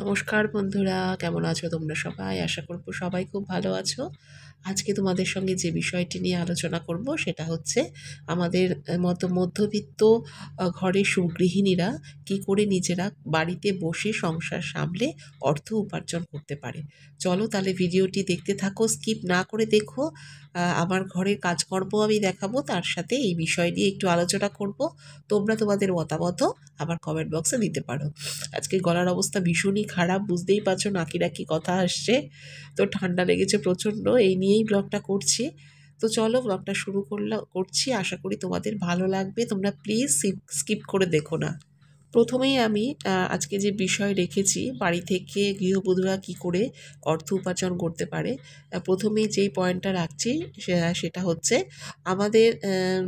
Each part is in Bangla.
নমস্কার বন্ধুরা কেমন আছো তোমরা সবাই আশা করব সবাই খুব ভালো আছো আজকে তোমাদের সঙ্গে যে বিষয়টি নিয়ে আলোচনা করব সেটা হচ্ছে আমাদের মতো মধ্যবিত্ত ঘরে সুগৃহিণীরা কি করে নিজেরা বাড়িতে বসে সংসার সামলে অর্থ উপার্জন করতে পারে চলো তাহলে ভিডিওটি দেখতে থাকো স্কিপ না করে দেখো আমার ঘরের কাজকর্ম আমি দেখাবো তার সাথে এই বিষয় নিয়ে একটু আলোচনা করব তোমরা তোমাদের মতামত আবার কমেন্ট বক্সে দিতে পারো আজকে গলার অবস্থা ভীষণই খারাপ বুঝতেই পারছো নাকি নাকি কথা আসছে তো ঠান্ডা লেগেছে প্রচণ্ড এই নিয়েই ব্লগটা করছি তো চলো ব্লগটা শুরু করলাম করছি আশা করি তোমাদের ভালো লাগবে তোমরা প্লিজ স্কিপ করে দেখো না প্রথমেই আমি আজকে যে বিষয় রেখেছি বাড়ি থেকে গৃহবধূরা কি করে অর্থ উপার্জন করতে পারে প্রথমেই যেই পয়েন্টটা রাখছি সেটা হচ্ছে আমাদের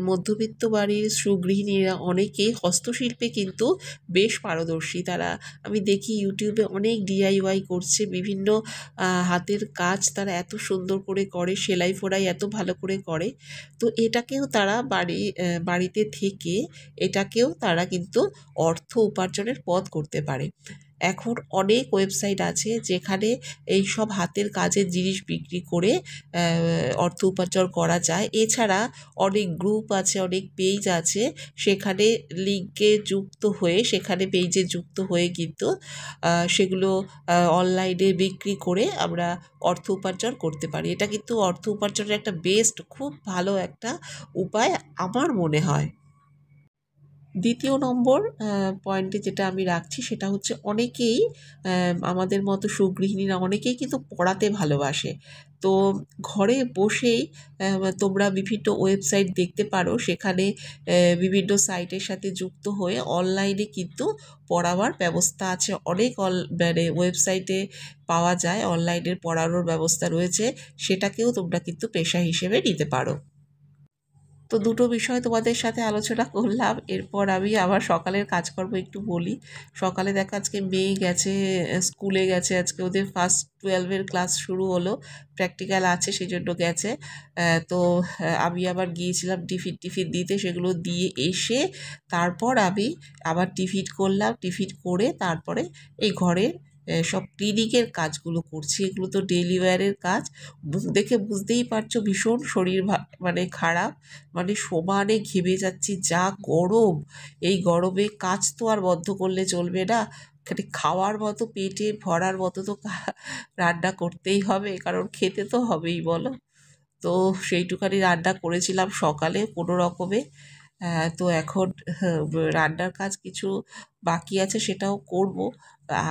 মধ্যবিত্ত বাড়ির সুগৃহিণীরা অনেকেই হস্তশিল্পে কিন্তু বেশ পারদর্শী তারা আমি দেখি ইউটিউবে অনেক ডিআইওয়াই করছে বিভিন্ন হাতের কাজ তারা এত সুন্দর করে করে সেলাই ফোড়াই এত ভালো করে করে তো এটাকেও তারা বাড়ি বাড়িতে থেকে এটাকেও তারা কিন্তু অর্থ অর্থ উপার্জনের পথ করতে পারে এখন অনেক ওয়েবসাইট আছে যেখানে এই সব হাতের কাজের জিনিস বিক্রি করে অর্থ উপার্জন করা যায় এছাড়া অনেক গ্রুপ আছে অনেক পেজ আছে সেখানে লিঙ্কে যুক্ত হয়ে সেখানে পেজে যুক্ত হয়ে কিন্তু সেগুলো অনলাইনে বিক্রি করে আমরা অর্থ উপার্জন করতে পারি এটা কিন্তু অর্থ উপার্জনের একটা বেস্ট খুব ভালো একটা উপায় আমার মনে হয় দ্বিতীয় নম্বর পয়েন্টে যেটা আমি রাখছি সেটা হচ্ছে অনেকেই আমাদের মতো সুগৃহিণীরা অনেকেই কিন্তু পড়াতে ভালোবাসে তো ঘরে বসেই তোমরা বিভিন্ন ওয়েবসাইট দেখতে পারো সেখানে বিভিন্ন সাইটের সাথে যুক্ত হয়ে অনলাইনে কিন্তু পড়াবার ব্যবস্থা আছে অনেক অল মানে ওয়েবসাইটে পাওয়া যায় অনলাইনের পড়ানোর ব্যবস্থা রয়েছে সেটাকেও তোমরা কিন্তু পেশা হিসেবে নিতে পারো তো দুটো বিষয় তোমাদের সাথে আলোচনা করলাম এরপর আমি আবার সকালের কাজকর্ম একটু বলি সকালে দেখা আজকে মেয়ে গেছে স্কুলে গেছে আজকে ওদের ফার্স্ট টুয়েলভের ক্লাস শুরু হলো প্র্যাকটিক্যাল আছে সেই জন্য গেছে তো আমি আবার গিয়েছিলাম টিফিন টিফিন দিতে সেগুলো দিয়ে এসে তারপর আমি আবার টিফিট করলাম টিফিট করে তারপরে এই ঘরের সব ক্লিনিকের কাজগুলো করছি এগুলো তো ডেলি ওয়ারের কাজ দেখে বুঝতেই পারছো ভীষণ শরীর মানে খারাপ মানে সমানে ঘেমে যাচ্ছি যা গরম এই গরমে কাজ তো আর বন্ধ করলে চলবে না খালি খাওয়ার মতো পেটে ভরার মতো তো রান্না করতেই হবে কারণ খেতে তো হবেই বলো তো সেইটুখানি রান্না করেছিলাম সকালে কোনো রকমে তো এখন হ্যাঁ, রান্নার কাজ কিছু বাকি আছে সেটাও করব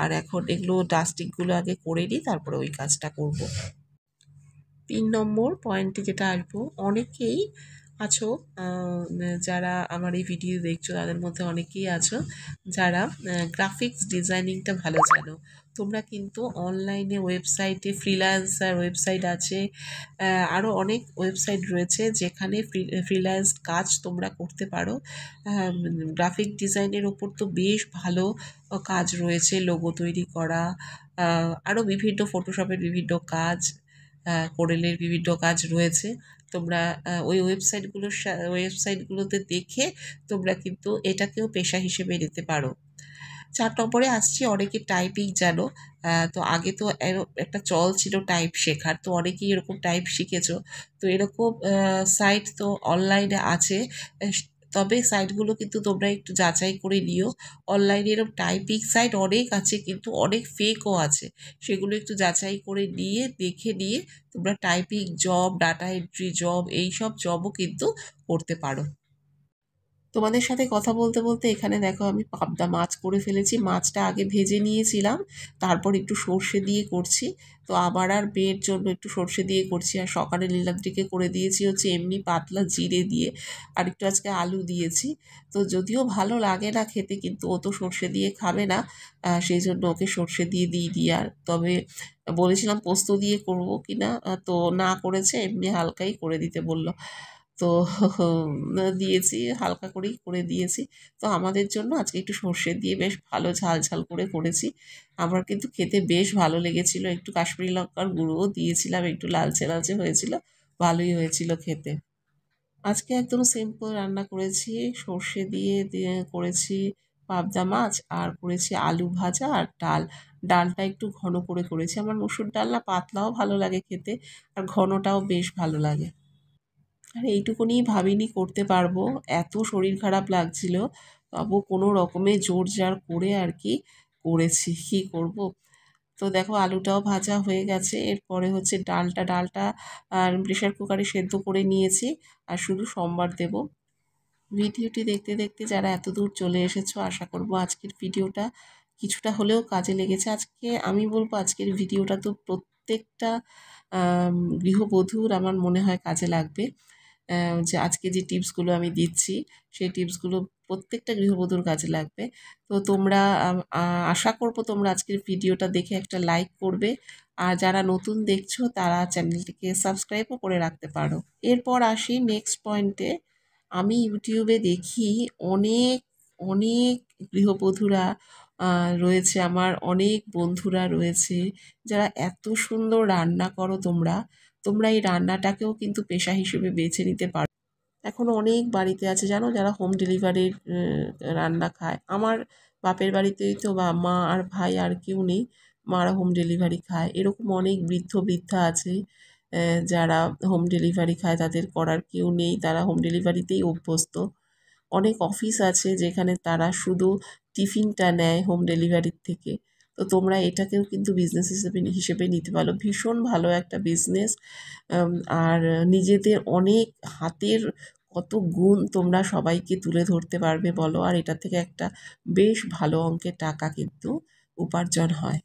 আর এখন এগুলো ডাস্টিংগুলো আগে করে নিই তারপরে ওই কাজটা করব। তিন নম্বর পয়েন্টে যেটা আসবো অনেকেই আছো যারা আমার এই ভিডিও দেখছো তাদের মধ্যে অনেকেই আছো যারা গ্রাফিক্স ডিজাইনিংটা ভালো জানো তোমরা কিন্তু অনলাইনে ওয়েবসাইটে ফ্রিল্যান্সার ওয়েবসাইট আছে আরও অনেক ওয়েবসাইট রয়েছে যেখানে ফ্রিল্যান্স কাজ তোমরা করতে পারো গ্রাফিক ডিজাইনের ওপর তো বেশ ভালো কাজ রয়েছে লোগো তৈরি করা আরও বিভিন্ন ফটোশপের বিভিন্ন কাজ কোরেলের বিভিন্ন কাজ রয়েছে তোমরা ওই ওয়েবসাইটগুলোর ওয়েবসাইটগুলোতে দেখে তোমরা কিন্তু এটাকেও পেশা হিসেবে নিতে পারো চার নম্বরে আসছি অনেকে টাইপিং জানো তো আগে তো একটা চল ছিল টাইপ শেখার তো অনেকেই এরকম টাইপ শিখেছো তো এরকম সাইট তো অনলাইনে আছে তবে সাইটগুলো কিন্তু তোমরা একটু যাচাই করে নিও অনলাইনে এরকম টাইপিং সাইট অনেক আছে কিন্তু অনেক ফেকও আছে সেগুলো একটু যাচাই করে নিয়ে দেখে নিয়ে তোমরা typing job data entry job এই সব জবও কিন্তু করতে পারো তোমাদের সাথে কথা বলতে বলতে এখানে দেখো আমি পাবদা মাছ করে ফেলেছি মাছটা আগে ভেজে নিয়েছিলাম তারপর একটু সর্ষে দিয়ে করছি তো আবার আর মেয়ের জন্য একটু সর্ষে দিয়ে করছি আর সকালে লীলাদ্রিকে করে দিয়েছি হচ্ছে এমনি পাতলা জিরে দিয়ে আর একটু আজকে আলু দিয়েছি তো যদিও ভালো লাগে না খেতে কিন্তু ও তো সর্ষে দিয়ে খাবে না সেই জন্য ওকে সর্ষে দিয়ে দিই দিই আর তবে বলেছিলাম পোস্ত দিয়ে করবো কি না তো না করেছে এমনি হালকাই করে দিতে বললো তো দিয়েছি হালকা করেই করে দিয়েছি তো আমাদের জন্য আজকে একটু সর্ষে দিয়ে বেশ ভালো ঝাল ঝাল করে করেছি আমার কিন্তু খেতে বেশ ভালো লেগেছিল একটু কাশ্মীরি লঙ্কার গুঁড়োও দিয়েছিলাম একটু লালচে লালচে হয়েছিল ভালোই হয়েছিল খেতে আজকে একদম সিম্পল রান্না করেছি সর্ষে দিয়ে দিয়ে করেছি পাবদা মাছ আর করেছি আলু ভাজা আর ডাল ডালটা একটু ঘন করে করেছি আমার মসুর ডাল না পাতলাও ভালো লাগে খেতে আর ঘনটাও বেশ ভালো লাগে আর এইটুকুনি ভাবিনি করতে পারবো এত শরীর খারাপ লাগছিল তবু কোনো রকমে জোর জার করে আর কি করেছি কি করব। তো দেখো আলুটাও ভাজা হয়ে গেছে এরপরে হচ্ছে ডালটা ডালটা আর প্রেশার কুকারে সেদ্ধ করে নিয়েছি আর শুধু সোমবার দেব ভিডিওটি দেখতে দেখতে যারা এত দূর চলে এসেছো আশা করব আজকের ভিডিওটা কিছুটা হলেও কাজে লেগেছে আজকে আমি বলবো আজকের ভিডিওটা তো প্রত্যেকটা গৃহবধূর আমার মনে হয় কাজে লাগবে যে আজকে যে টিপসগুলো আমি দিচ্ছি সেই টিপসগুলো প্রত্যেকটা গৃহবধূর কাজে লাগবে তো তোমরা আশা করব তোমরা আজকের ভিডিওটা দেখে একটা লাইক করবে আর যারা নতুন দেখছো তারা চ্যানেলটিকে সাবস্ক্রাইবও করে রাখতে পারো এরপর আসি নেক্সট পয়েন্টে আমি ইউটিউবে দেখি অনেক অনেক গৃহবধূরা রয়েছে আমার অনেক বন্ধুরা রয়েছে যারা এত সুন্দর রান্না করো তোমরা তোমরা এই রান্নাটাকেও কিন্তু পেশা হিসেবে বেছে নিতে পারো এখন অনেক বাড়িতে আছে জানো যারা হোম ডেলিভারির রান্না খায় আমার বাপের বাড়িতেই তো বা মা আর ভাই আর কেউ নেই মারা হোম ডেলিভারি খায় এরকম অনেক বৃদ্ধ বৃদ্ধা আছে যারা হোম ডেলিভারি খায় তাদের করার কেউ নেই তারা হোম ডেলিভারিতেই অভ্যস্ত অনেক অফিস আছে যেখানে তারা শুধু টিফিনটা নেয় হোম ডেলিভারির থেকে তো তোমরা এটাকেও কিন্তু বিজনেস হিসেবে হিসেবে নিতে পারো ভীষণ ভালো একটা বিজনেস আর নিজেদের অনেক হাতের কত গুণ তোমরা সবাইকে তুলে ধরতে পারবে বলো আর এটা থেকে একটা বেশ ভালো অঙ্কের টাকা কিন্তু উপার্জন হয়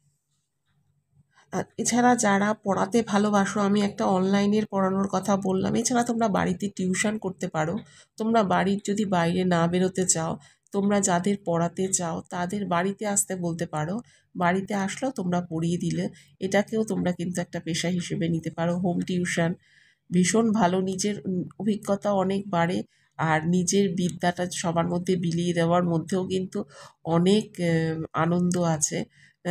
এছাড়া যারা পড়াতে ভালোবাসো আমি একটা অনলাইনের পড়ানোর কথা বললাম এছাড়া তোমরা বাড়িতে টিউশন করতে পারো তোমরা বাড়ির যদি বাইরে না বেরোতে চাও তোমরা যাদের পড়াতে চাও তাদের বাড়িতে আসতে বলতে পারো বাড়িতে আসলেও তোমরা পড়িয়ে দিলে এটাকেও তোমরা কিন্তু একটা পেশা হিসেবে নিতে পারো হোম টিউশন ভীষণ ভালো নিজের অভিজ্ঞতা অনেক বাড়ে আর নিজের বিদ্যাটা সবার মধ্যে বিলিয়ে দেওয়ার মধ্যেও কিন্তু অনেক আনন্দ আছে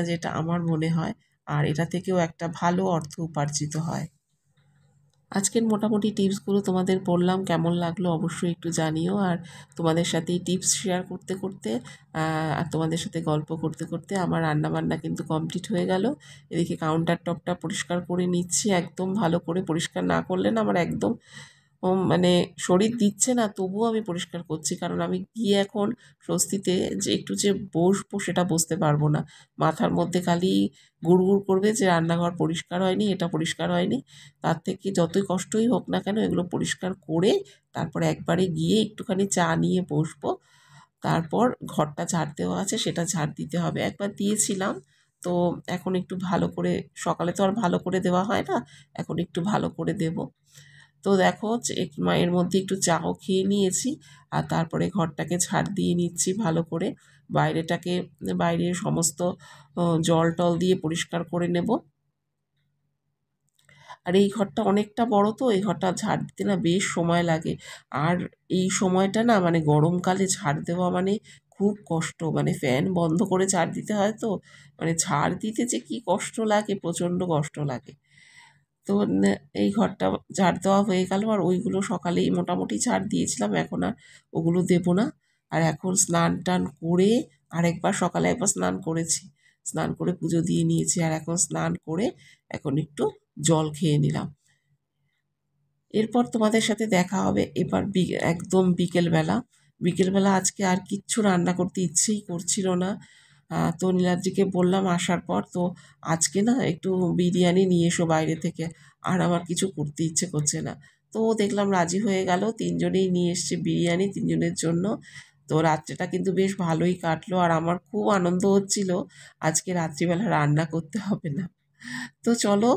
যেটা আমার মনে হয় আর এটা থেকেও একটা ভালো অর্থ উপার্জিত হয় আজকের মোটামুটি টিপসগুলো তোমাদের বললাম কেমন লাগলো অবশ্যই একটু জানিও আর তোমাদের সাথে এই টিপস শেয়ার করতে করতে আর তোমাদের সাথে গল্প করতে করতে আমার রান্নাবান্না কিন্তু কমপ্লিট হয়ে গেল এদিকে কাউন্টার টপটা পরিষ্কার করে নিচ্ছি একদম ভালো করে পরিষ্কার না করলে না আমার একদম মানে শরীর দিচ্ছে না তবুও আমি পরিষ্কার করছি কারণ আমি গিয়ে এখন স্বস্তিতে যে একটু যে বসবো সেটা বসতে পারবো না মাথার মধ্যে খালি গুড় করবে যে রান্নাঘর পরিষ্কার হয়নি এটা পরিষ্কার হয়নি তার থেকে যতই কষ্টই হোক না কেন এগুলো পরিষ্কার করে তারপরে একবারে গিয়ে একটুখানি চা নিয়ে বসবো তারপর ঘরটা ঝাড় দেওয়া আছে সেটা ঝাড় দিতে হবে একবার দিয়েছিলাম তো এখন একটু ভালো করে সকালে তো আর ভালো করে দেওয়া হয় না এখন একটু ভালো করে দেবো তো দেখো এর মধ্যে একটু চাও খেয়ে নিয়েছি আর তারপরে ঘরটাকে ছাড় দিয়ে নিচ্ছি ভালো করে বাইরেটাকে বাইরের সমস্ত জল টল দিয়ে পরিষ্কার করে নেব আর এই ঘরটা অনেকটা বড় তো এই ঘরটা ঝাড় দিতে না বেশ সময় লাগে আর এই সময়টা না মানে গরমকালে ঝাড় দেওয়া মানে খুব কষ্ট মানে ফ্যান বন্ধ করে ঝাড় দিতে হয় তো মানে ঝাড় দিতে যে কি কষ্ট লাগে প্রচণ্ড কষ্ট লাগে তো এই ঘরটা ঝাড় দেওয়া হয়ে গেল আর ওইগুলো সকালেই মোটামুটি ঝাড় দিয়েছিলাম এখন আর ওগুলো দেবো না আর এখন স্নান টান করে আরেকবার সকালে একবার স্নান করেছি স্নান করে পুজো দিয়ে নিয়েছি আর এখন স্নান করে এখন একটু জল খেয়ে নিলাম এরপর তোমাদের সাথে দেখা হবে এবার একদম বিকেলবেলা বিকেলবেলা আজকে আর কিচ্ছু রান্না করতে ইচ্ছেই করছিল না তো নীলাদ্রিকে বললাম আসার পর তো আজকে না একটু বিরিয়ানি নিয়ে এসো বাইরে থেকে আর আমার কিছু করতে ইচ্ছে করছে না তো দেখলাম রাজি হয়ে গেল তিনজনেই নিয়ে এসছে বিরিয়ানি তিনজনের জন্য তো রাত্রেটা কিন্তু বেশ ভালোই কাটলো আর আমার খুব আনন্দ হচ্ছিল আজকে রাত্রিবেলা রান্না করতে হবে না তো চলো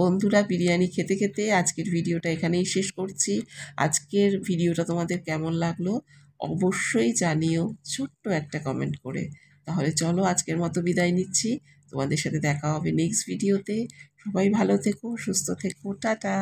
বন্ধুরা বিরিয়ানি খেতে খেতে আজকের ভিডিওটা এখানেই শেষ করছি আজকের ভিডিওটা তোমাদের কেমন লাগলো অবশ্যই জানিও ছোট্ট একটা কমেন্ট করে তাহলে চলো আজকের মতো বিদায় নিচ্ছি তোমাদের সাথে দেখা হবে নেক্সট ভিডিওতে সবাই ভালো থেকো সুস্থ থেকো টাটা